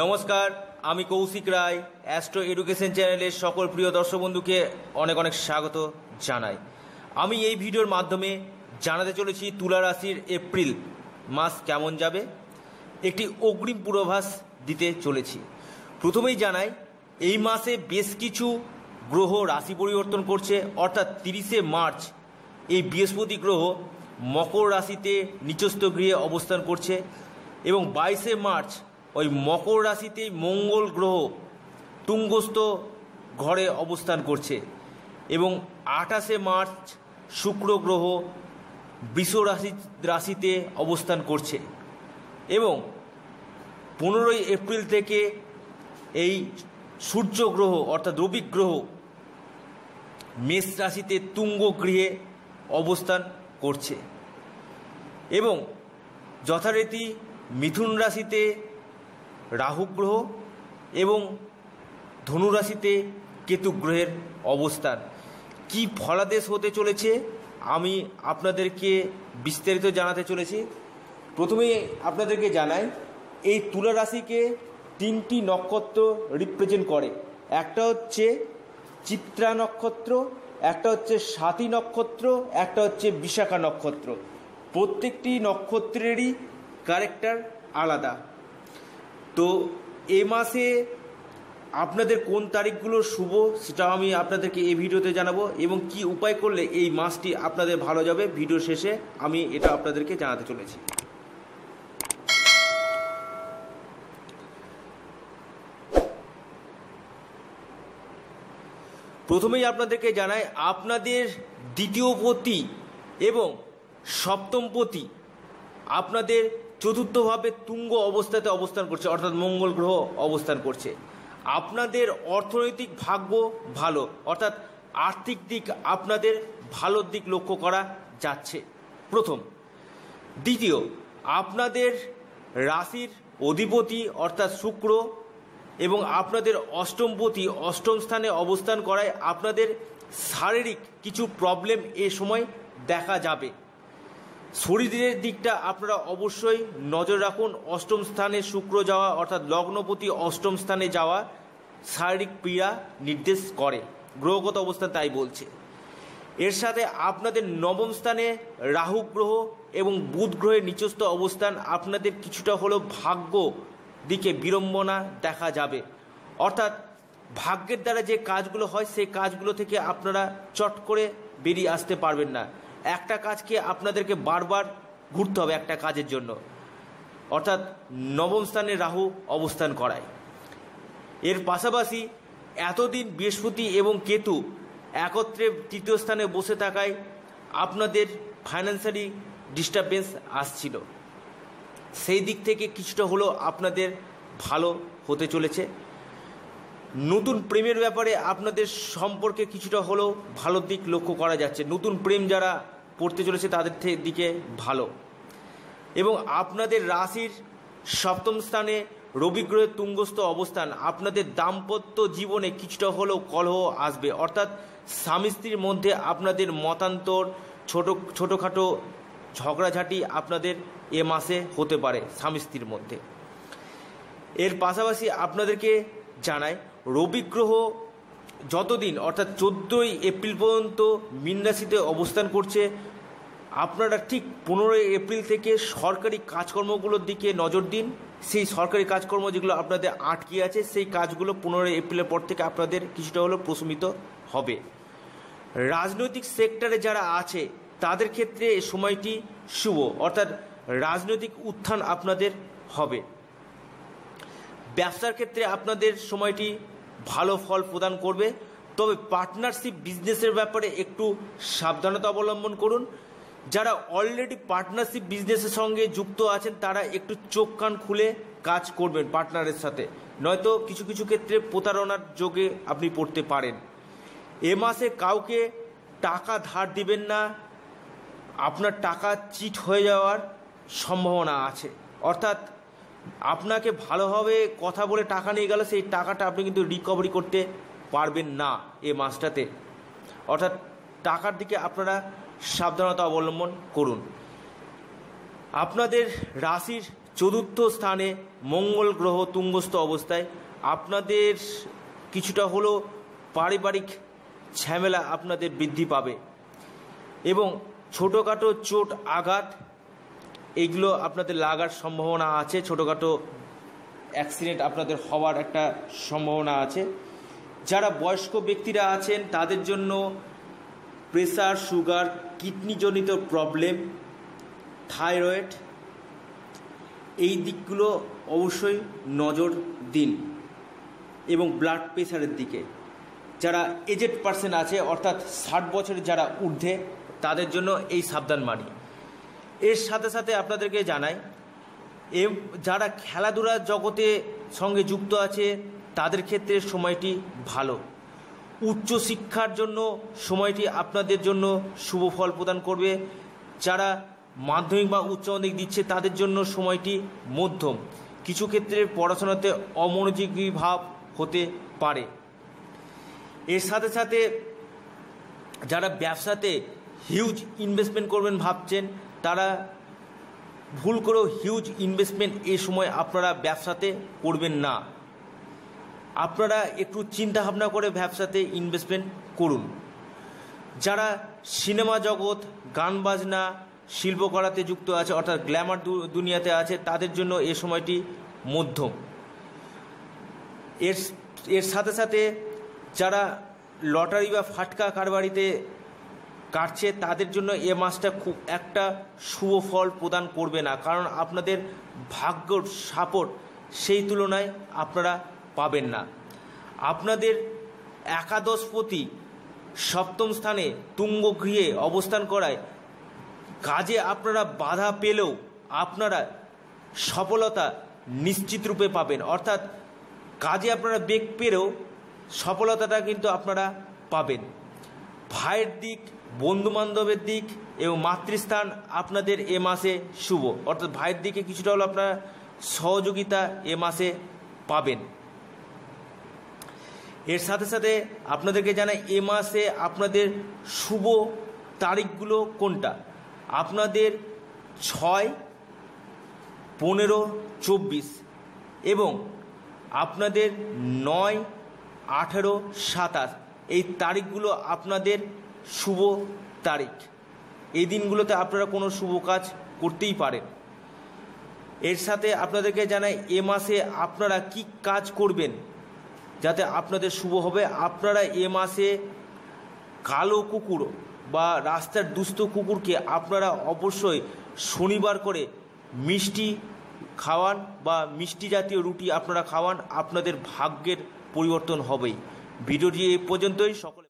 নমস্কার আমি কৌশিক রায় astro education চ্যানেলের সকল প্রিয় দর্শক বন্ধুকে অনেক অনেক স্বাগত জানাই আমি এই ভিডিওর মাধ্যমে জানাতে চলেছি তুলা রাশির এপ্রিল মাস কেমন যাবে একটি অগ্রিম পূর্বাভাস দিতে চলেছি প্রথমেই জানাই এই মাসে বেশ কিছু গ্রহ রাশি পরিবর্তন করছে অর্থাৎ তিরিশে মার্চ এই বৃহস্পতি গ্রহ মকর রাশিতে নিচস্থ গৃহে অবস্থান করছে এবং বাইশে মার্চ ওই মকর রাশিতেই মঙ্গল গ্রহ তুঙ্গস্থ ঘরে অবস্থান করছে এবং আঠাশে মার্চ শুক্র গ্রহ বৃষ রাশি রাশিতে অবস্থান করছে এবং পনেরোই এপ্রিল থেকে এই সূর্য গ্রহ অর্থাৎ রবি গ্রহ মেষ রাশিতে তুঙ্গ গৃহে অবস্থান করছে এবং যথারীতি মিথুন রাশিতে রাহু গ্রহ এবং ধনুরাশিতে কেতু গ্রহের অবস্থান কি ফলাদেশ হতে চলেছে আমি আপনাদেরকে বিস্তারিত জানাতে চলেছি প্রথমেই আপনাদেরকে জানাই এই তুলা রাশিকে তিনটি নক্ষত্র রিপ্রেজেন্ট করে একটা হচ্ছে চিত্রা নক্ষত্র একটা হচ্ছে স্বাতি নক্ষত্র একটা হচ্ছে বিশাখা নক্ষত্র প্রত্যেকটি নক্ষত্রেরই ক্যারেক্টার আলাদা তো এ মাসে আপনাদের কোন তারিখগুলো শুভ সেটাও আমি আপনাদেরকে এই ভিডিওতে জানাবো এবং কি উপায় করলে এই মাসটি আপনাদের ভালো যাবে ভিডিও শেষে আমি এটা আপনাদেরকে জানাতে চলেছি প্রথমেই আপনাদেরকে জানাই আপনাদের দ্বিতীয় পতি এবং সপ্তম পতি আপনাদের চতুর্থভাবে তুঙ্গ অবস্থাতে অবস্থান করছে অর্থাৎ মঙ্গল গ্রহ অবস্থান করছে আপনাদের অর্থনৈতিক ভাগ্য ভালো অর্থাৎ আর্থিক দিক আপনাদের ভালোর দিক লক্ষ্য করা যাচ্ছে প্রথম দ্বিতীয় আপনাদের রাশির অধিপতি অর্থাৎ শুক্র এবং আপনাদের অষ্টমপতি অষ্টম স্থানে অবস্থান করায় আপনাদের শারীরিক কিছু প্রবলেম এ সময় দেখা যাবে শরীরের দিকটা আপনারা অবশ্যই নজর রাখুন অষ্টম স্থানে শুক্র যাওয়া অর্থাৎ লগ্নপতি অষ্টম স্থানে যাওয়া শারীরিক পীড়া নির্দেশ করে গ্রহগত অবস্থা তাই বলছে এর সাথে আপনাদের নবম স্থানে রাহু গ্রহ এবং বুধ গ্রহের নিচস্থ অবস্থান আপনাদের কিছুটা হলেও ভাগ্য দিকে বিড়ম্বনা দেখা যাবে অর্থাৎ ভাগ্যের দ্বারা যে কাজগুলো হয় সেই কাজগুলো থেকে আপনারা চট করে বেরিয়ে আসতে পারবেন না একটা কাজকে আপনাদেরকে বারবার ঘুরতে হবে একটা কাজের জন্য অর্থাৎ নবম স্থানে রাহু অবস্থান করায় এর পাশাপাশি এতদিন বৃহস্পতি এবং কেতু একত্রে তৃতীয় স্থানে বসে থাকায় আপনাদের ফাইন্যান্সিয়ালি ডিস্টারবেন্স আসছিল সেই দিক থেকে কিছুটা হলেও আপনাদের ভালো হতে চলেছে নতুন প্রেমের ব্যাপারে আপনাদের সম্পর্কে কিছুটা হলেও ভালো দিক লক্ষ্য করা যাচ্ছে নতুন প্রেম যারা পড়তে চলেছে তাদের দিকে ভালো এবং আপনাদের রাশির সপ্তম স্থানে রবিগ্রহের তুঙ্গস্থ অবস্থান আপনাদের দাম্পত্য জীবনে কিছুটা হলেও কলহ আসবে অর্থাৎ স্বামী স্ত্রীর মধ্যে আপনাদের মতান্তর ছোট ছোটোখাটো ঝগড়াঝাটি আপনাদের এ মাসে হতে পারে স্বামী স্ত্রীর মধ্যে এর পাশাপাশি আপনাদেরকে জানায় রবিগ্রহ যতদিন অর্থাৎ চোদ্দোই এপ্রিল পর্যন্ত মিন রাশিতে অবস্থান করছে আপনারা ঠিক পনেরোই এপ্রিল থেকে সরকারি কাজকর্মগুলোর দিকে নজর দিন সেই সরকারি কাজকর্ম যেগুলো আপনাদের আটকে আছে সেই কাজগুলো পনেরোই এপ্রিলের পর থেকে আপনাদের কিছুটা হলেও প্রশমিত হবে রাজনৈতিক সেক্টরে যারা আছে তাদের ক্ষেত্রে এই সময়টি শুভ অর্থাৎ রাজনৈতিক উত্থান আপনাদের হবে ব্যবসার ক্ষেত্রে আপনাদের সময়টি ভালো ফল প্রদান করবে তবে পার্টনারশিপ বিজনেসের ব্যাপারে একটু সাবধানতা অবলম্বন করুন যারা অলরেডি পার্টনারশিপ বিজনেসের সঙ্গে যুক্ত আছেন তারা একটু চোখ কান খুলে কাজ করবেন পার্টনারের সাথে নয়তো কিছু কিছু ক্ষেত্রে প্রতারণার যোগে আপনি পড়তে পারেন এ মাসে কাউকে টাকা ধার দিবেন না আপনার টাকা চিট হয়ে যাওয়ার সম্ভাবনা আছে অর্থাৎ আপনাকে ভালোভাবে কথা বলে টাকা নিয়ে গেলে সেই টাকাটা আপনি কিন্তু রিকভারি করতে পারবেন না এ মাসটাতে অর্থাৎ টাকার দিকে আপনারা সাবধানতা অবলম্বন করুন আপনাদের রাশির চতুর্থ স্থানে মঙ্গল গ্রহ তুঙ্গস্থ অবস্থায় আপনাদের কিছুটা হলেও পারিবারিক ঝামেলা আপনাদের বৃদ্ধি পাবে এবং ছোটোখাটো চোট আঘাত এইগুলো আপনাদের লাগার সম্ভাবনা আছে ছোটোখাটো অ্যাক্সিডেন্ট আপনাদের হওয়ার একটা সম্ভাবনা আছে যারা বয়স্ক ব্যক্তিরা আছেন তাদের জন্য প্রেসার সুগার কিডনিজনিত প্রবলেম থাইরয়েড এই দিকগুলো অবশ্যই নজর দিন এবং ব্লাড প্রেশারের দিকে যারা এজেড পার্সেন আছে অর্থাৎ ষাট বছরের যারা ঊর্ধ্বে তাদের জন্য এই সাবধান মানি এর সাথে সাথে আপনাদেরকে জানাই এ যারা খেলাধুলার জগতে সঙ্গে যুক্ত আছে তাদের ক্ষেত্রে সময়টি ভালো উচ্চশিক্ষার জন্য সময়টি আপনাদের জন্য শুভ ফল প্রদান করবে যারা মাধ্যমিক বা উচ্চ মাধ্যমিক দিচ্ছে তাদের জন্য সময়টি মধ্যম কিছু ক্ষেত্রে পড়াশোনাতে অমনোযোগী ভাব হতে পারে এর সাথে সাথে যারা ব্যবসাতে হিউজ ইনভেস্টমেন্ট করবেন ভাবছেন তারা ভুল করেও হিউজ ইনভেস্টমেন্ট এই সময় আপনারা ব্যবসাতে করবেন না আপনারা একটু চিন্তা ভাবনা করে ব্যবসাতে ইনভেস্টমেন্ট করুন যারা সিনেমা জগৎ গান বাজনা শিল্পকলাতে যুক্ত আছে অর্থাৎ গ্ল্যামার দুনিয়াতে আছে তাদের জন্য এ সময়টি মধ্যম এর এর সাথে সাথে যারা লটারি বা ফাটকা কারবারিতে কাটছে তাদের জন্য এ মাসটা খুব একটা শুভ ফল প্রদান করবে না কারণ আপনাদের ভাগ্যর সাপোর্ট সেই তুলনায় আপনারা পাবেন না আপনাদের একাদশপতি সপ্তম স্থানে তুঙ্গ গৃহে অবস্থান করায় কাজে আপনারা বাধা পেলেও আপনারা সফলতা নিশ্চিত রূপে পাবেন অর্থাৎ কাজে আপনারা বেগ পেলেও সফলতাটা কিন্তু আপনারা পাবেন ভাইয়ের দিক বন্ধুবান্ধবের দিক এবং মাতৃস্থান আপনাদের এ মাসে শুভ অর্থাৎ ভাইয়ের দিকে কিছুটা হলো আপনারা সহযোগিতা এ মাসে পাবেন এর সাথে সাথে আপনাদেরকে জানাই এ মাসে আপনাদের শুভ তারিখগুলো কোনটা আপনাদের ছয় পনেরো চব্বিশ এবং আপনাদের নয় আঠেরো সাতাশ এই তারিখগুলো আপনাদের শুভ তারিখ এই দিনগুলোতে আপনারা কোনো শুভ কাজ করতেই পারেন এর সাথে আপনাদেরকে জানাই এ মাসে আপনারা কি কাজ করবেন যাতে আপনাদের শুভ হবে আপনারা এ মাসে কালো কুকুর বা রাস্তার দুস্থ কুকুরকে আপনারা অবশ্যই শনিবার করে মিষ্টি খাওয়ান বা মিষ্টি জাতীয় রুটি আপনারা খাওয়ান আপনাদের ভাগ্যের পরিবর্তন হবেই ভিডিওটি এ পর্যন্তই সকলে